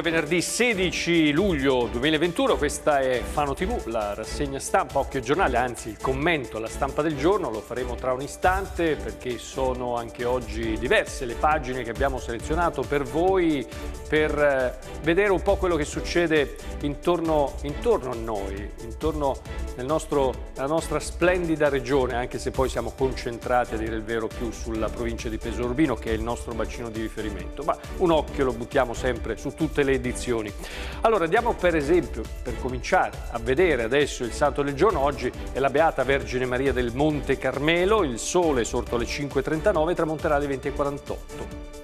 Oggi è venerdì 16 luglio 2021, questa è Fano TV, la rassegna stampa, occhio giornale, anzi il commento alla stampa del giorno, lo faremo tra un istante perché sono anche oggi diverse le pagine che abbiamo selezionato per voi per eh, vedere un po' quello che succede intorno, intorno a noi, intorno nel nostro, nella nostra splendida regione, anche se poi siamo concentrati a dire il vero più sulla provincia di Pesorbino che è il nostro bacino di riferimento, ma un occhio lo buttiamo sempre su tutte le le edizioni. Allora andiamo per esempio, per cominciare a vedere adesso il santo del giorno, oggi è la Beata Vergine Maria del Monte Carmelo, il sole sorto alle 5.39 tramonterà alle 20.48.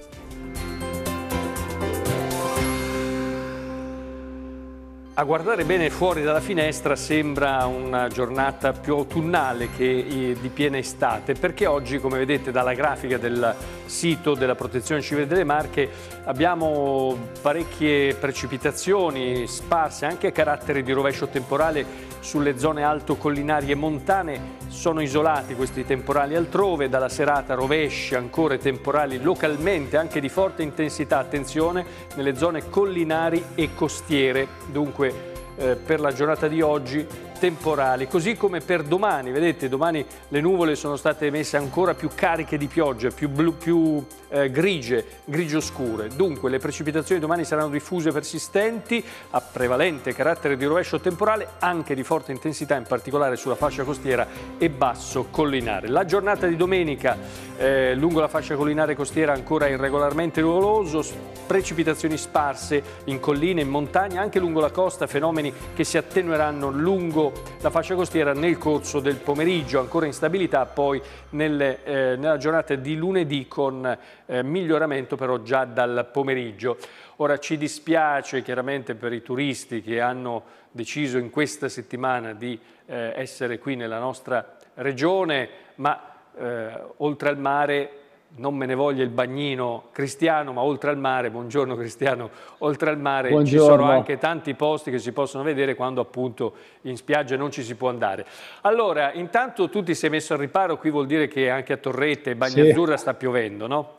A guardare bene fuori dalla finestra sembra una giornata più autunnale che eh, di piena estate, perché oggi, come vedete dalla grafica del sito della Protezione Civile delle Marche, abbiamo parecchie precipitazioni sparse, anche a carattere di rovescio temporale sulle zone altocollinari e montane sono isolati questi temporali altrove, dalla serata rovesci ancora temporali localmente anche di forte intensità, attenzione, nelle zone collinari e costiere. Dunque eh, per la giornata di oggi temporali, così come per domani, vedete domani le nuvole sono state messe ancora più cariche di pioggia, più, blu, più eh, grigie, grigio scure, dunque le precipitazioni domani saranno diffuse e persistenti a prevalente carattere di rovescio temporale, anche di forte intensità in particolare sulla fascia costiera e basso collinare. La giornata di domenica eh, lungo la fascia collinare costiera ancora irregolarmente nuvoloso, precipitazioni sparse in colline, in montagna, anche lungo la costa, fenomeni che si attenueranno lungo la fascia costiera nel corso del pomeriggio, ancora in stabilità poi nelle, eh, nella giornata di lunedì con eh, miglioramento però già dal pomeriggio. Ora ci dispiace chiaramente per i turisti che hanno deciso in questa settimana di eh, essere qui nella nostra regione, ma eh, oltre al mare non me ne voglia il bagnino cristiano, ma oltre al mare, buongiorno cristiano, oltre al mare buongiorno. ci sono anche tanti posti che si possono vedere quando appunto in spiaggia non ci si può andare. Allora, intanto tu ti sei messo al riparo, qui vuol dire che anche a Torrette e Bagna sì. sta piovendo, no?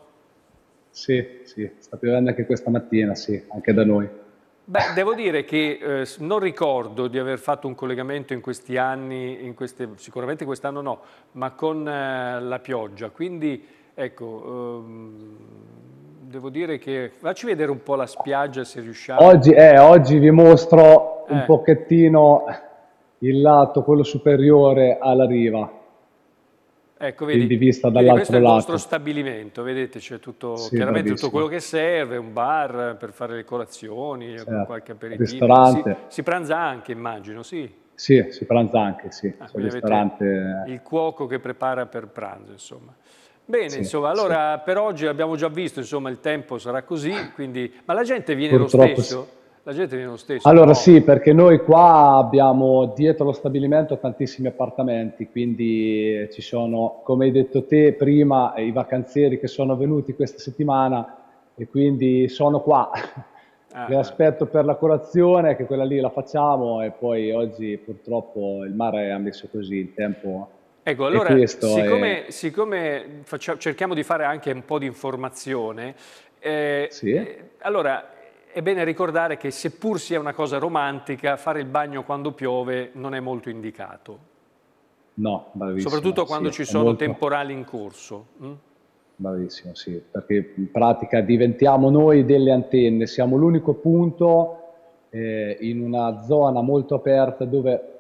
Sì, sì, sta piovendo anche questa mattina, sì, anche da noi. Beh, devo dire che eh, non ricordo di aver fatto un collegamento in questi anni, in queste, sicuramente quest'anno no, ma con eh, la pioggia, quindi Ecco, um, devo dire che facci vedere un po' la spiaggia se riusciamo. Oggi, eh, oggi vi mostro un eh. pochettino il lato, quello superiore alla riva. Ecco, vedi, quindi vista dall'altro lato. Questo è il nostro stabilimento, vedete, c'è tutto, sì, chiaramente bravissimo. tutto quello che serve, un bar per fare le colazioni, certo. qualche aperitivo. Ristorante. Si, si, pranza anche, immagino, sì. Sì, si pranza anche, sì. Ah, ristorante... Il cuoco che prepara per pranzo, insomma. Bene, sì, insomma, allora sì. per oggi abbiamo già visto, insomma, il tempo sarà così, quindi... ma la gente viene Purtroppo, lo stesso? La gente viene lo stesso? Allora no? sì, perché noi qua abbiamo dietro lo stabilimento tantissimi appartamenti, quindi ci sono, come hai detto te prima, i vacanzieri che sono venuti questa settimana e quindi sono qua. Ah, Vi aspetto per la colazione, che quella lì la facciamo e poi oggi purtroppo il mare ha messo così il tempo Ecco, allora, siccome, è... siccome facciamo, cerchiamo di fare anche un po' di informazione, eh, sì. eh, allora è bene ricordare che seppur sia una cosa romantica, fare il bagno quando piove non è molto indicato. No, bravissimo. Soprattutto quando sì, ci sono molto... temporali in corso. Mm? Bravissimo, sì, perché in pratica diventiamo noi delle antenne, siamo l'unico punto eh, in una zona molto aperta dove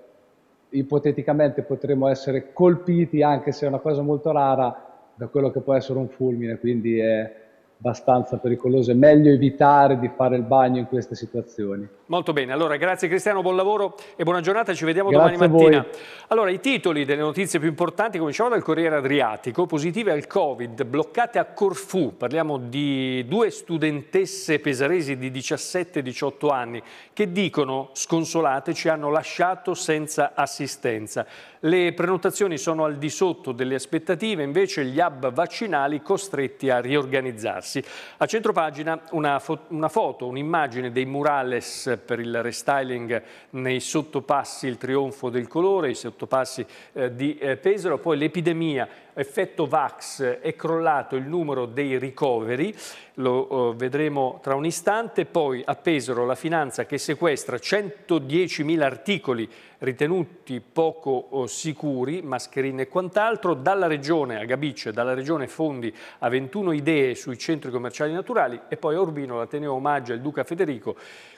ipoteticamente potremmo essere colpiti, anche se è una cosa molto rara, da quello che può essere un fulmine, quindi è, abbastanza pericolose. è meglio evitare di fare il bagno in queste situazioni. Molto bene, allora grazie Cristiano, buon lavoro e buona giornata, ci vediamo grazie domani mattina. Allora i titoli delle notizie più importanti, cominciamo dal Corriere Adriatico, positive al Covid, bloccate a Corfù, parliamo di due studentesse pesaresi di 17-18 anni che dicono sconsolate ci hanno lasciato senza assistenza. Le prenotazioni sono al di sotto delle aspettative, invece gli hub vaccinali costretti a riorganizzarsi. Grassi. A centropagina una, fo una foto, un'immagine dei murales per il restyling nei sottopassi Il trionfo del colore, i sottopassi eh, di eh, Pesaro, poi l'epidemia effetto VAX, è crollato il numero dei ricoveri, lo eh, vedremo tra un istante, poi a Pesaro la finanza che sequestra 110.000 articoli ritenuti poco oh, sicuri, mascherine e quant'altro, dalla regione a Gabice, dalla regione fondi a 21 idee sui centri commerciali naturali e poi a Urbino la teneva omaggio al Duca Federico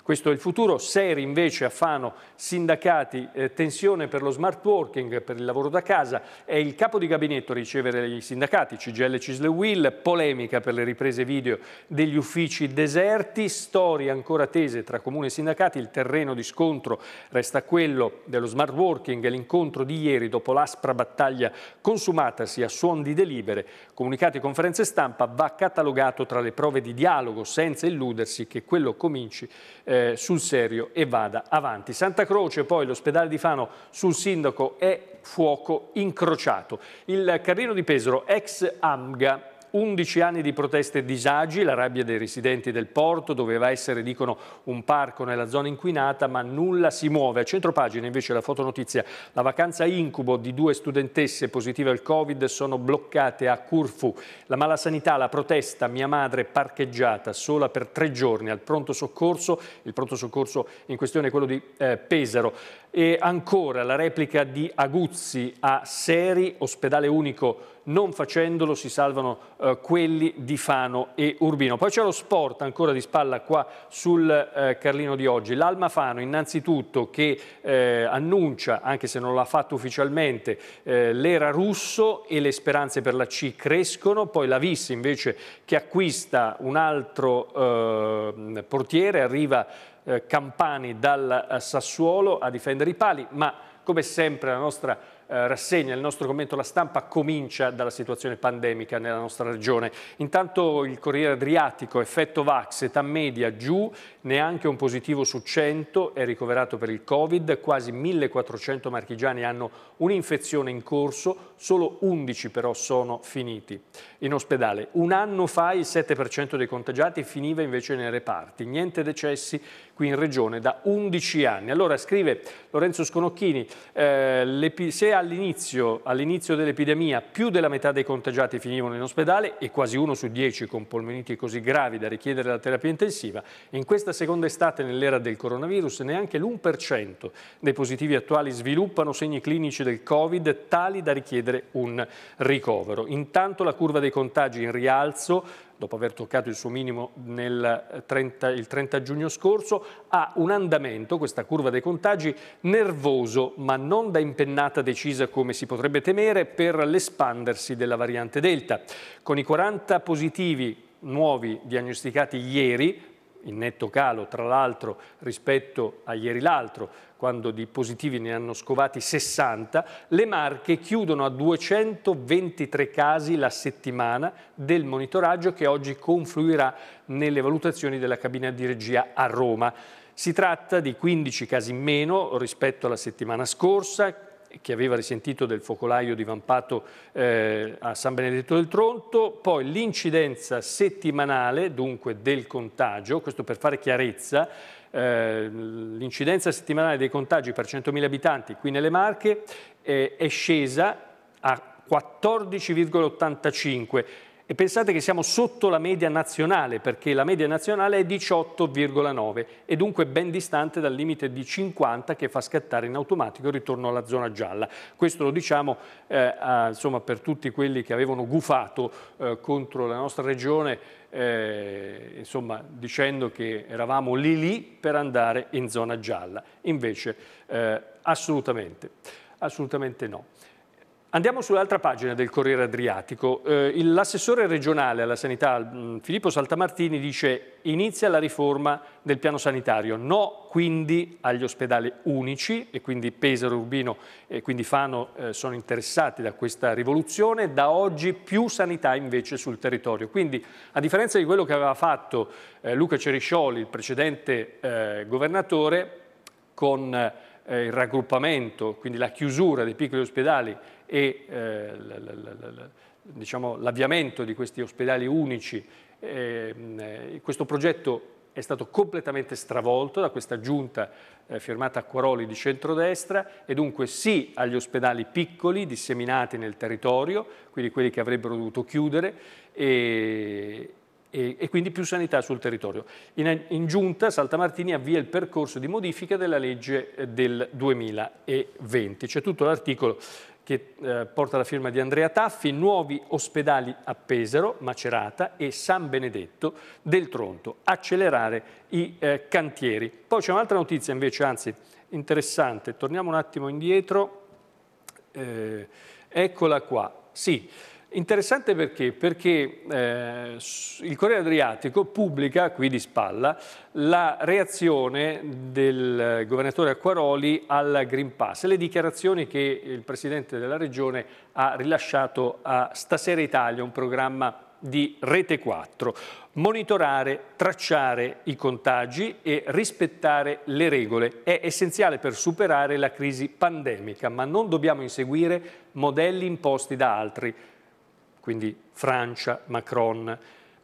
questo è il futuro. Seri invece a Fano, sindacati, eh, tensione per lo smart working, per il lavoro da casa. È il capo di gabinetto a ricevere i sindacati, CGL Cisle Will, polemica per le riprese video degli uffici deserti, storie ancora tese tra comune e sindacati, il terreno di scontro resta quello dello smart working l'incontro di ieri dopo l'aspra battaglia consumatasi a suon di delibere, comunicati e conferenze stampa, va catalogato tra le prove di dialogo senza illudersi che quello cominci eh, eh, sul serio e vada avanti. Santa Croce poi l'ospedale di Fano sul sindaco è fuoco incrociato. Il Carrino di Pesaro, ex AMGA, 11 anni di proteste e disagi, la rabbia dei residenti del porto, doveva essere, dicono, un parco nella zona inquinata, ma nulla si muove. A centro pagina invece la fotonotizia, la vacanza incubo di due studentesse positive al Covid sono bloccate a Corfu. La mala sanità, la protesta, mia madre parcheggiata sola per tre giorni al pronto soccorso, il pronto soccorso in questione è quello di eh, Pesaro. E ancora la replica di Aguzzi a Seri, ospedale unico non facendolo si salvano eh, quelli di Fano e Urbino. Poi c'è lo sport ancora di spalla qua sul eh, Carlino di oggi. L'Alma Fano innanzitutto che eh, annuncia, anche se non l'ha fatto ufficialmente, eh, l'era russo e le speranze per la C crescono. Poi la Vis invece che acquista un altro eh, portiere, arriva eh, campani dal eh, Sassuolo a difendere i pali, ma come sempre la nostra eh, rassegna, il nostro commento alla stampa comincia dalla situazione pandemica nella nostra regione. Intanto il Corriere Adriatico, effetto Vax, età media giù, neanche un positivo su 100 è ricoverato per il Covid, quasi 1400 marchigiani hanno un'infezione in corso, solo 11 però sono finiti in ospedale. Un anno fa il 7% dei contagiati finiva invece nei reparti, niente decessi, qui in Regione da 11 anni. Allora scrive Lorenzo Sconocchini, eh, se all'inizio all dell'epidemia più della metà dei contagiati finivano in ospedale e quasi uno su dieci con polmoniti così gravi da richiedere la terapia intensiva, in questa seconda estate nell'era del coronavirus neanche l'1% dei positivi attuali sviluppano segni clinici del Covid tali da richiedere un ricovero. Intanto la curva dei contagi in rialzo dopo aver toccato il suo minimo 30, eh, il 30 giugno scorso, ha un andamento, questa curva dei contagi, nervoso ma non da impennata decisa come si potrebbe temere per l'espandersi della variante Delta. Con i 40 positivi nuovi diagnosticati ieri, in netto calo tra l'altro rispetto a ieri l'altro, quando di positivi ne hanno scovati 60, le Marche chiudono a 223 casi la settimana del monitoraggio che oggi confluirà nelle valutazioni della cabina di regia a Roma. Si tratta di 15 casi in meno rispetto alla settimana scorsa, che aveva risentito del focolaio divampato eh, a San Benedetto del Tronto, poi l'incidenza settimanale, dunque del contagio, questo per fare chiarezza, eh, l'incidenza settimanale dei contagi per 100.000 abitanti qui nelle Marche eh, è scesa a 14,85 e pensate che siamo sotto la media nazionale perché la media nazionale è 18,9 e dunque ben distante dal limite di 50 che fa scattare in automatico il ritorno alla zona gialla. Questo lo diciamo eh, a, insomma, per tutti quelli che avevano gufato eh, contro la nostra regione eh, insomma, dicendo che eravamo lì lì per andare in zona gialla. Invece eh, assolutamente, assolutamente no. Andiamo sull'altra pagina del Corriere Adriatico. Eh, l'assessore regionale alla sanità mm, Filippo Saltamartini dice inizia la riforma del piano sanitario, no quindi agli ospedali unici e quindi Pesaro, Urbino e quindi Fano eh, sono interessati da questa rivoluzione, da oggi più sanità invece sul territorio. Quindi a differenza di quello che aveva fatto eh, Luca Ceriscioli, il precedente eh, governatore, con eh, il raggruppamento, quindi la chiusura dei piccoli ospedali e eh, diciamo, l'avviamento di questi ospedali unici, ehm, eh, questo progetto è stato completamente stravolto da questa giunta eh, firmata a Quaroli di centrodestra e dunque sì agli ospedali piccoli disseminati nel territorio, quindi quelli che avrebbero dovuto chiudere e, e, e quindi più sanità sul territorio. In, in, giunta Saltamartini avvia il percorso di modifica della legge eh, del 2020, c'è tutto l'articolo che eh, porta la firma di Andrea Taffi, nuovi ospedali a Pesaro, Macerata e San Benedetto del Tronto, accelerare i eh, cantieri. Poi c'è un'altra notizia invece, anzi interessante, torniamo un attimo indietro, eh, eccola qua, sì, Interessante perché? Perché eh, il Corriere Adriatico pubblica, qui di spalla, la reazione del governatore Acquaroli al Green Pass, le dichiarazioni che il Presidente della Regione ha rilasciato a Stasera Italia, un programma di Rete 4. Monitorare, tracciare i contagi e rispettare le regole è essenziale per superare la crisi pandemica, ma non dobbiamo inseguire modelli imposti da altri quindi Francia, Macron,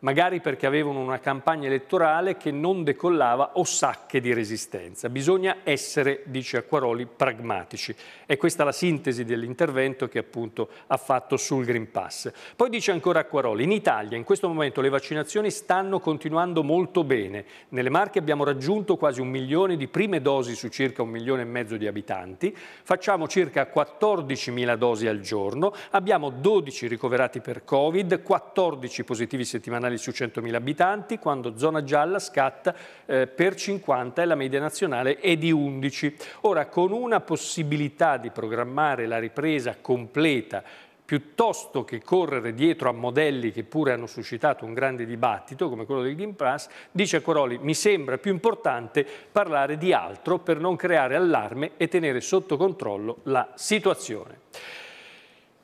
magari perché avevano una campagna elettorale che non decollava o sacche di resistenza. Bisogna essere, dice Acquaroli, pragmatici. E questa è la sintesi dell'intervento che appunto ha fatto sul Green Pass. Poi dice ancora Acquaroli, in Italia in questo momento le vaccinazioni stanno continuando molto bene. Nelle Marche abbiamo raggiunto quasi un milione di prime dosi su circa un milione e mezzo di abitanti, facciamo circa 14 mila dosi al giorno, abbiamo 12 ricoverati per Covid, 14 positivi settimanali nazionali su 100.000 abitanti, quando zona gialla scatta eh, per 50 e la media nazionale è di 11. Ora, con una possibilità di programmare la ripresa completa piuttosto che correre dietro a modelli che pure hanno suscitato un grande dibattito, come quello del Green Pass, dice Coroli, mi sembra più importante parlare di altro per non creare allarme e tenere sotto controllo la situazione.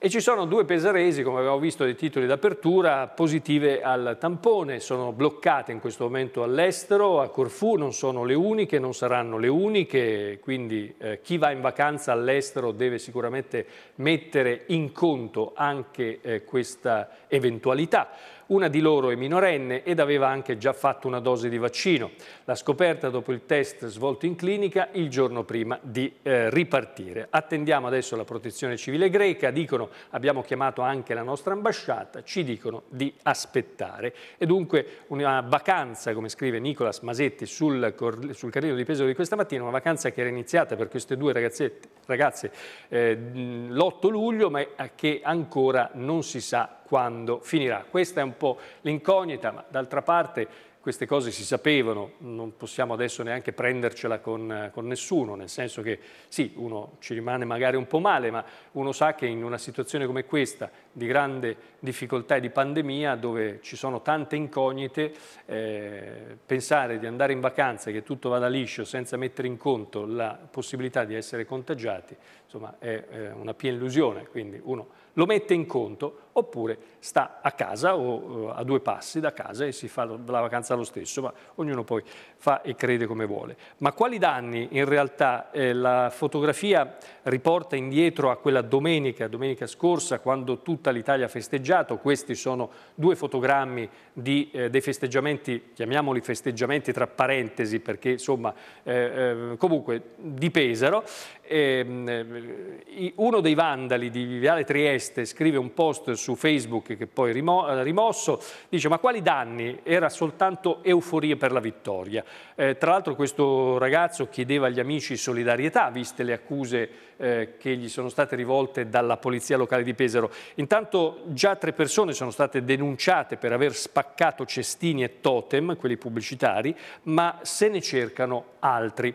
E ci sono due pesaresi, come abbiamo visto dai titoli d'apertura, positive al tampone, sono bloccate in questo momento all'estero, a Corfù non sono le uniche, non saranno le uniche, quindi eh, chi va in vacanza all'estero deve sicuramente mettere in conto anche eh, questa eventualità. Una di loro è minorenne ed aveva anche già fatto una dose di vaccino. La scoperta dopo il test svolto in clinica il giorno prima di eh, ripartire. Attendiamo adesso la protezione civile greca, dicono abbiamo chiamato anche la nostra ambasciata, ci dicono di aspettare. E dunque una vacanza, come scrive Nicolas Masetti sul, sul carrino di peso di questa mattina, una vacanza che era iniziata per queste due ragazze eh, l'8 luglio ma eh, che ancora non si sa quando finirà. Questa è un po' l'incognita, ma d'altra parte queste cose si sapevano, non possiamo adesso neanche prendercela con, con, nessuno, nel senso che sì, uno ci rimane magari un po' male, ma uno sa che in una situazione come questa, di grande difficoltà e di pandemia, dove ci sono tante incognite, eh, pensare di andare in vacanza e che tutto vada liscio senza mettere in conto la possibilità di essere contagiati, insomma è, è eh, una piena illusione, quindi uno lo mette in conto oppure sta a casa o eh, a due passi da casa e si fa la vacanza lo stesso, ma ognuno poi fa e crede come vuole. Ma quali danni in realtà eh, la fotografia riporta indietro a quella domenica, domenica scorsa, quando tutta l'Italia ha festeggiato? Questi sono due fotogrammi di, eh, dei festeggiamenti, chiamiamoli festeggiamenti tra parentesi, perché insomma, eh, eh comunque, di Pesaro. Ehm, eh, uno dei vandali di Viale Trieste scrive un post su Facebook che poi rimosso, dice ma quali danni? Era soltanto euforia per la vittoria. Eh, tra l'altro questo ragazzo chiedeva agli amici solidarietà, viste le accuse eh, che gli sono state rivolte dalla Polizia Locale di Pesaro. Intanto già tre persone sono state denunciate per aver spaccato cestini e totem, quelli pubblicitari, ma se ne cercano altri.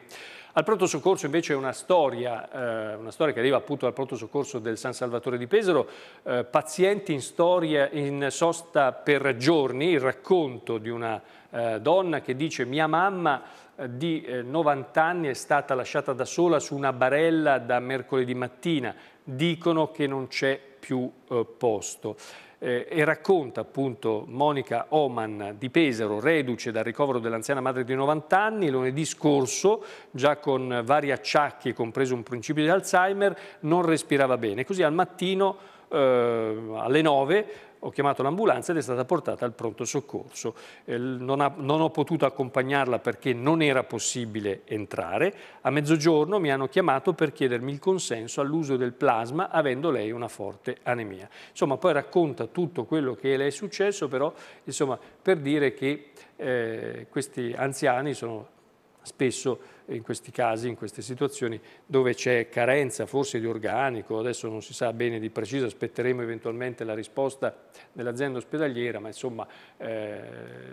Al pronto soccorso invece è una storia, eh, una storia che arriva appunto dal pronto soccorso del San Salvatore di Pesaro, eh, pazienti in, storia, in sosta per giorni, il racconto di una eh, donna che dice mia mamma eh, di 90 eh, anni è stata lasciata da sola su una barella da mercoledì mattina, dicono che non c'è più eh, posto eh, e racconta appunto Monica Oman di Pesaro, reduce dal ricovero dell'anziana madre di 90 anni, lunedì scorso, già con vari acciacchi, compreso un principio di Alzheimer, non respirava bene. Così al mattino eh, alle 9 ho chiamato l'ambulanza ed è stata portata al pronto soccorso. Eh, non, ha, non ho potuto accompagnarla perché non era possibile entrare. A mezzogiorno mi hanno chiamato per chiedermi il consenso all'uso del plasma avendo lei una forte anemia. Insomma, poi racconta tutto quello che le è successo, però insomma, per dire che eh, questi anziani sono spesso in questi casi, in queste situazioni, dove c'è carenza forse di organico, adesso non si sa bene di preciso, aspetteremo eventualmente la risposta dell'azienda ospedaliera, ma insomma eh,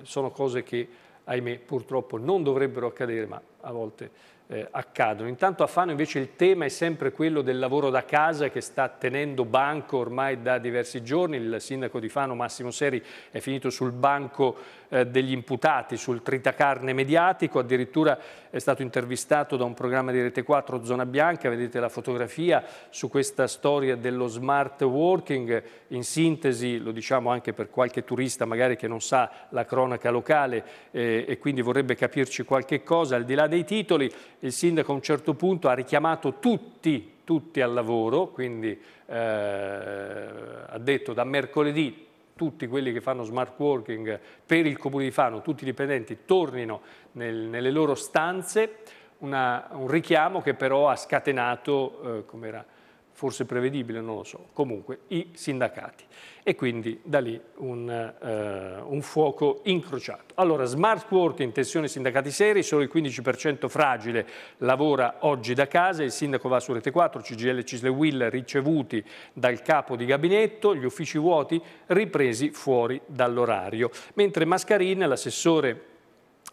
sono cose che, ahimè, purtroppo non dovrebbero accadere, ma a volte eh, accadono. Intanto a Fano invece il tema è sempre quello del lavoro da casa che sta tenendo banco ormai da diversi giorni. Il sindaco di Fano Massimo Seri è finito sul banco eh, degli imputati, sul tritacarne mediatico, addirittura è stato intervistato da un programma di Rete 4 Zona Bianca, vedete la fotografia su questa storia dello smart working. In sintesi, lo diciamo anche per qualche turista magari che non sa la cronaca locale eh, e quindi vorrebbe capirci qualche cosa, al di là dei titoli, il sindaco a un certo punto ha richiamato tutti, tutti al lavoro, quindi eh, ha detto da mercoledì tutti quelli che fanno smart working per il Comune di Fano, tutti i dipendenti tornino nel, nelle loro stanze, Una, un richiamo che però ha scatenato, eh, come era forse prevedibile, non lo so, comunque i sindacati. E quindi da lì un, eh, un fuoco incrociato. Allora, smart work, tensione sindacati seri, solo il 15% fragile lavora oggi da casa, il sindaco va su Rete 4, CGL Cisle Will ricevuti dal capo di gabinetto, gli uffici vuoti ripresi fuori dall'orario. Mentre Mascarin, l'assessore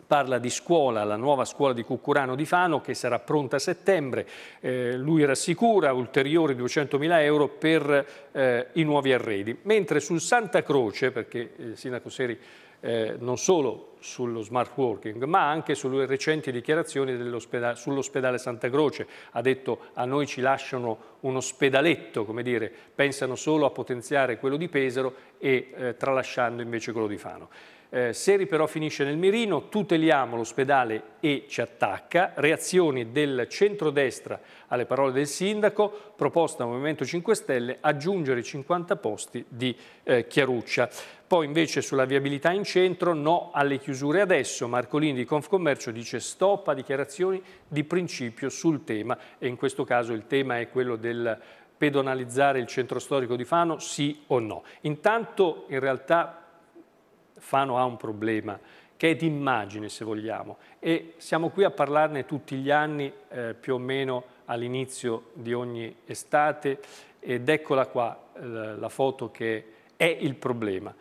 parla di scuola, la nuova scuola di Cucurano di Fano che sarà pronta a settembre. Eh, lui rassicura ulteriori 200.000 euro per eh, i nuovi arredi. Mentre sul Santa Croce, perché il eh, sindaco Seri eh, non solo sullo smart working, ma anche sulle recenti dichiarazioni sull'ospedale Santa Croce. Ha detto a noi ci lasciano un ospedaletto, come dire, pensano solo a potenziare quello di Pesaro e eh, tralasciando invece quello di Fano. Eh, Seri però finisce nel mirino, tuteliamo l'ospedale e ci attacca, reazioni del centrodestra alle parole del sindaco, proposta al Movimento 5 Stelle aggiungere 50 posti di eh, Chiaruccia. Poi invece sulla viabilità in centro, no alle chiusure chiusure. Adesso Marcolini di Confcommercio dice stop a dichiarazioni di principio sul tema e in questo caso il tema è quello del pedonalizzare il centro storico di Fano, sì o no. Intanto in realtà Fano ha un problema che è d'immagine se vogliamo e siamo qui a parlarne tutti gli anni eh, più o meno all'inizio di ogni estate ed eccola qua eh, la foto che è il problema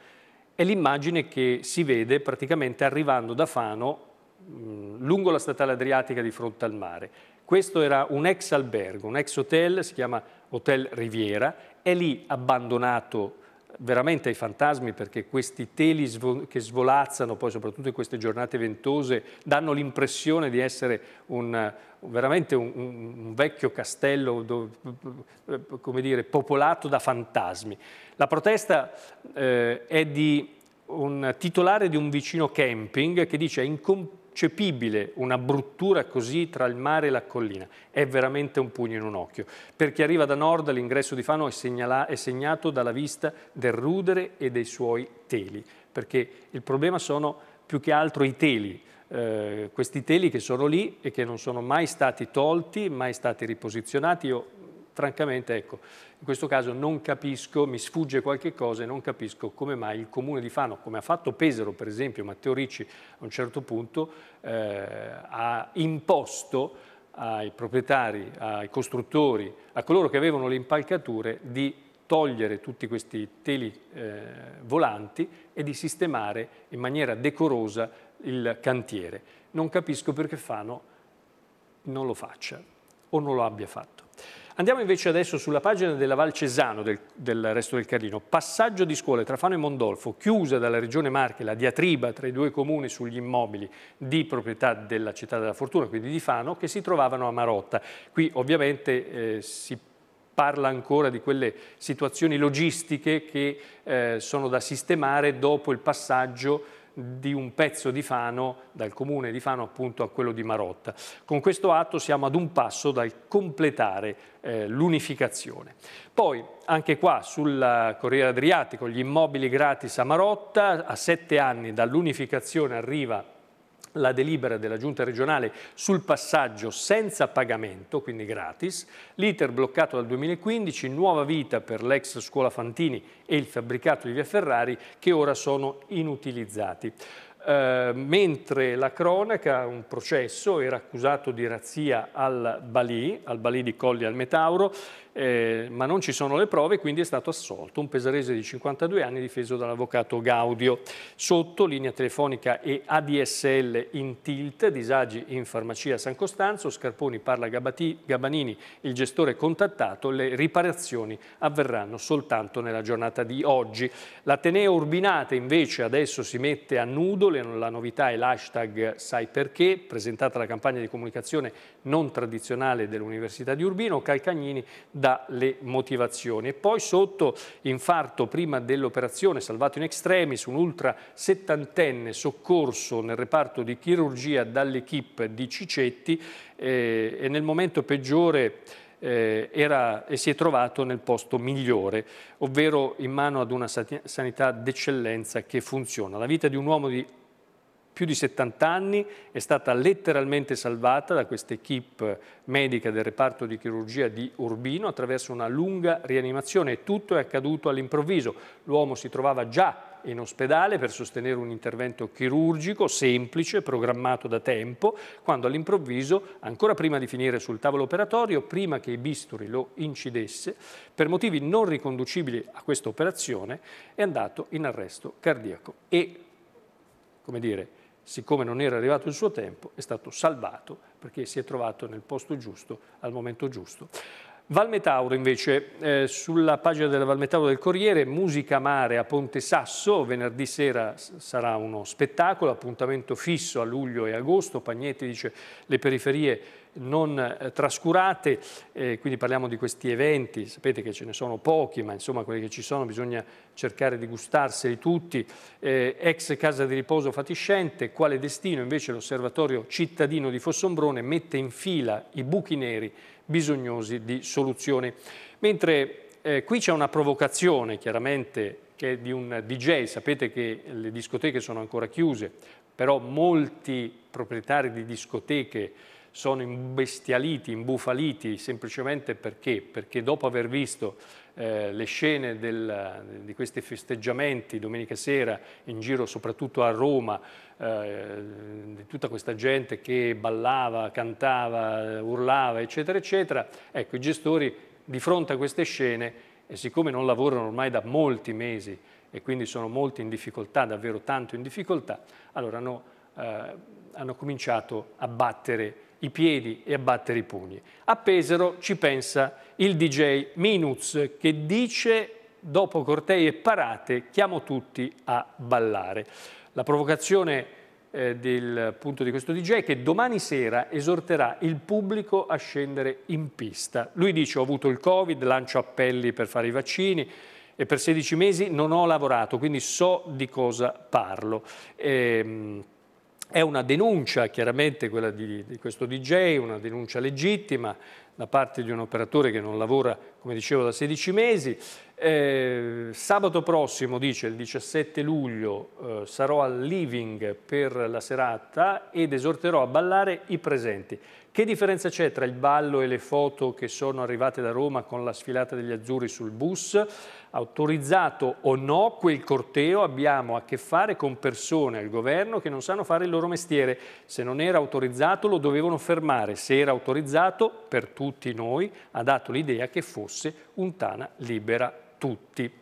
è l'immagine che si vede praticamente arrivando da Fano lungo la statale adriatica di fronte al mare. Questo era un ex albergo, un ex hotel, si chiama Hotel Riviera, è lì abbandonato veramente ai fantasmi perché questi teli svo che svolazzano poi soprattutto in queste giornate ventose danno l'impressione di essere un, veramente un, un, vecchio castello come dire, popolato da fantasmi. La protesta eh, è di un titolare di un vicino camping che dice è incomprensibile inconcepibile una bruttura così tra il mare e la collina. È veramente un pugno in un occhio. Per chi arriva da nord l'ingresso di Fano è, segnala, è segnato dalla vista del rudere e dei suoi teli, perché il problema sono più che altro i teli. Eh, questi teli che sono lì e che non sono mai stati tolti, mai stati riposizionati. Io francamente ecco, in questo caso non capisco, mi sfugge qualche cosa e non capisco come mai il comune di Fano, come ha fatto Pesaro per esempio, Matteo Ricci a un certo punto eh, ha imposto ai proprietari, ai costruttori, a coloro che avevano le impalcature di togliere tutti questi teli eh, volanti e di sistemare in maniera decorosa il cantiere. Non capisco perché Fano non lo faccia o non lo abbia fatto. Andiamo invece adesso sulla pagina della Val Cesano del, del resto del Carlino. Passaggio di scuole tra Fano e Mondolfo, chiusa dalla Regione Marche la diatriba tra i due comuni sugli immobili di proprietà della Città della Fortuna, quindi di Fano, che si trovavano a Marotta. Qui ovviamente eh, si parla ancora di quelle situazioni logistiche che eh, sono da sistemare dopo il passaggio di un pezzo di Fano, dal comune di Fano appunto a quello di Marotta. Con questo atto siamo ad un passo dal completare eh, l'unificazione. Poi anche qua sul Corriere Adriatico gli immobili gratis a Marotta, a sette anni dall'unificazione arriva la delibera della giunta regionale sul passaggio senza pagamento, quindi gratis, l'iter bloccato dal 2015, nuova vita per l'ex scuola Fantini e il fabbricato di Via Ferrari che ora sono inutilizzati. Uh, mentre la cronaca, un processo, era accusato di razzia al Bali, al Bali di Colli al Metauro, eh, ma non ci sono le prove, quindi è stato assolto un pesarese di 52 anni difeso dall'avvocato Gaudio. Sotto linea telefonica e ADSL in tilt, disagi in farmacia San Costanzo, Scarponi parla Gabati, Gabanini, il gestore contattato, le riparazioni avverranno soltanto nella giornata di oggi. L'Ateneo Urbinate invece adesso si mette a nudo, la novità è l'hashtag Sai perché, presentata la campagna di comunicazione non tradizionale dell'Università di Urbino, Calcagnini da dalle motivazioni. E poi sotto infarto prima dell'operazione, salvato in extremis, un ultra settantenne soccorso nel reparto di chirurgia dall'equipe di Cicetti eh, e nel momento peggiore eh, era, e si è trovato nel posto migliore, ovvero in mano ad una sanità d'eccellenza che funziona. La vita di un uomo di più di 70 anni, è stata letteralmente salvata da questa equip medica del reparto di chirurgia di Urbino attraverso una lunga rianimazione. Tutto è accaduto all'improvviso. L'uomo si trovava già in ospedale per sostenere un intervento chirurgico semplice, programmato da tempo, quando all'improvviso, ancora prima di finire sul tavolo operatorio, prima che i bisturi lo incidesse, per motivi non riconducibili a questa operazione, è andato in arresto cardiaco e, come dire, siccome non era arrivato il suo tempo, è stato salvato perché si è trovato nel posto giusto al momento giusto. Valmetauro invece, eh, sulla pagina della Valmetauro del Corriere, Musica Mare a Ponte Sasso, venerdì sera sarà uno spettacolo, appuntamento fisso a luglio e agosto, Pagnetti dice le periferie non eh, trascurate, eh, quindi parliamo di questi eventi, sapete che ce ne sono pochi, ma insomma quelli che ci sono bisogna cercare di gustarseli tutti, eh, ex casa di riposo fatiscente, quale destino invece l'osservatorio cittadino di Fossombrone mette in fila i buchi neri bisognosi di soluzioni. Mentre eh, qui c'è una provocazione chiaramente che è di un DJ, sapete che le discoteche sono ancora chiuse, però molti proprietari di discoteche sono imbestialiti, imbufaliti semplicemente perché? Perché dopo aver visto eh, le scene del, di questi festeggiamenti domenica sera in giro soprattutto a Roma, eh, di tutta questa gente che ballava, cantava, urlava eccetera eccetera, ecco i gestori di fronte a queste scene e siccome non lavorano ormai da molti mesi e quindi sono molto in difficoltà, davvero tanto in difficoltà, allora hanno, eh, hanno cominciato a battere i piedi e a battere i pugni. A Pesaro ci pensa il DJ Minuz che dice dopo cortei e parate chiamo tutti a ballare. La provocazione eh, del punto di questo DJ è che domani sera esorterà il pubblico a scendere in pista. Lui dice ho avuto il Covid, lancio appelli per fare i vaccini, e per 16 mesi non ho lavorato, quindi so di cosa parlo. Ehm, è una denuncia, chiaramente, quella di, di, questo DJ, una denuncia legittima da parte di un operatore che non lavora, come dicevo, da 16 mesi. Eh, sabato prossimo, dice, il 17 luglio, eh, sarò al living per la serata ed esorterò a ballare i presenti. Che differenza c'è tra il ballo e le foto che sono arrivate da Roma con la sfilata degli azzurri sul bus? Autorizzato o no quel corteo abbiamo a che fare con persone al governo che non sanno fare il loro mestiere. Se non era autorizzato lo dovevano fermare, se era autorizzato per tutti noi ha dato l'idea che fosse un tana libera tutti.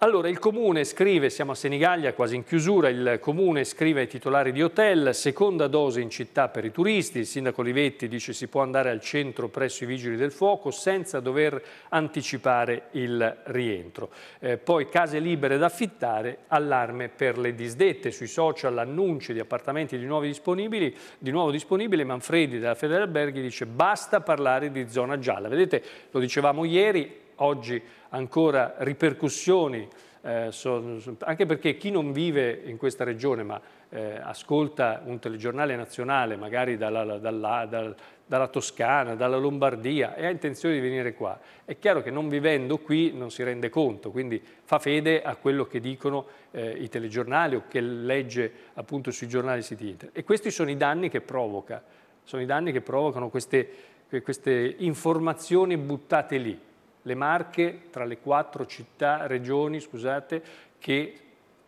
Allora, il comune scrive, siamo a Senigallia quasi in chiusura, il comune scrive ai titolari di hotel, seconda dose in città per i turisti, il sindaco Olivetti dice si può andare al centro presso i vigili del fuoco senza dover anticipare il rientro. Eh, poi case libere da affittare, allarme per le disdette, sui social annunci di appartamenti di, nuovo disponibili, di nuovo disponibili, Manfredi della Federalberghi dice basta parlare di zona gialla. Vedete, lo dicevamo ieri, oggi ancora ripercussioni, eh, so, anche perché chi non vive in questa regione ma eh, ascolta un telegiornale nazionale, magari dalla, dalla, dalla, dalla, Toscana, dalla Lombardia e ha intenzione di venire qua, è chiaro che non vivendo qui non si rende conto, quindi fa fede a quello che dicono eh, i telegiornali o che legge appunto sui giornali siti internet. E questi sono i danni che provoca, sono i danni che provocano queste, queste informazioni buttate lì le Marche tra le quattro città, regioni scusate, che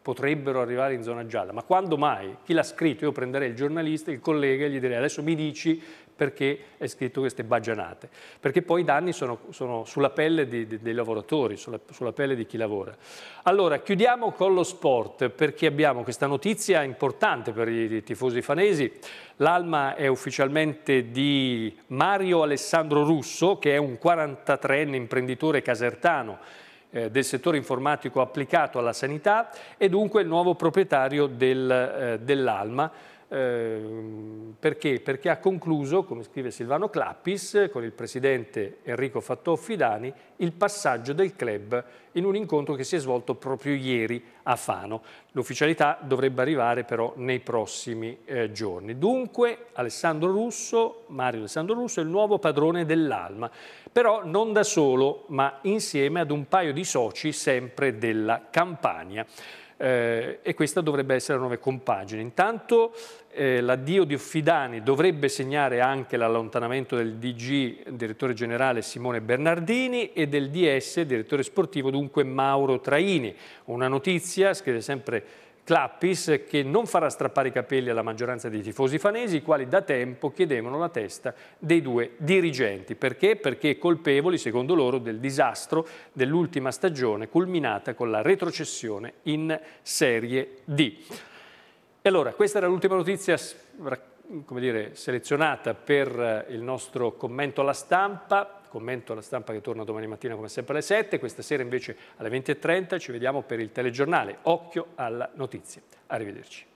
potrebbero arrivare in zona gialla. Ma quando mai? Chi l'ha scritto? Io prenderei il giornalista, il collega e gli direi adesso mi dici perché è scritto queste bagianate, perché poi i danni sono, sono sulla pelle di, di, dei lavoratori, sulla, sulla, pelle di chi lavora. Allora, chiudiamo con lo sport, perché abbiamo questa notizia importante per i tifosi fanesi, l'Alma è ufficialmente di Mario Alessandro Russo, che è un 43enne imprenditore casertano, eh, del settore informatico applicato alla sanità e dunque il nuovo proprietario del, eh, dell'Alma Ehm, perché? Perché ha concluso, come scrive Silvano Clappis, con il presidente Enrico Fattoffidani, il passaggio del club in un incontro che si è svolto proprio ieri a Fano. L'ufficialità dovrebbe arrivare però nei prossimi eh, giorni. Dunque Alessandro Russo, Mario Alessandro Russo è il nuovo padrone dell'Alma, però non da solo, ma insieme ad un paio di soci sempre della Campania eh, e questa dovrebbe essere la nuova compagine. Intanto eh, l'addio di Offidani dovrebbe segnare anche l'allontanamento del DG, direttore generale Simone Bernardini, e del DS, direttore sportivo, dunque Mauro Traini. Una notizia, scrive sempre Clappis che non farà strappare i capelli alla maggioranza dei tifosi fanesi, i quali da tempo chiedevano la testa dei due dirigenti. Perché? Perché colpevoli, secondo loro, del disastro dell'ultima stagione culminata con la retrocessione in Serie D. E allora, questa era l'ultima notizia dire, selezionata per eh, il nostro commento alla stampa commento alla stampa che torna domani mattina come sempre alle 7, questa sera invece alle 20.30 ci vediamo per il telegiornale. Occhio alla notizia. Arrivederci.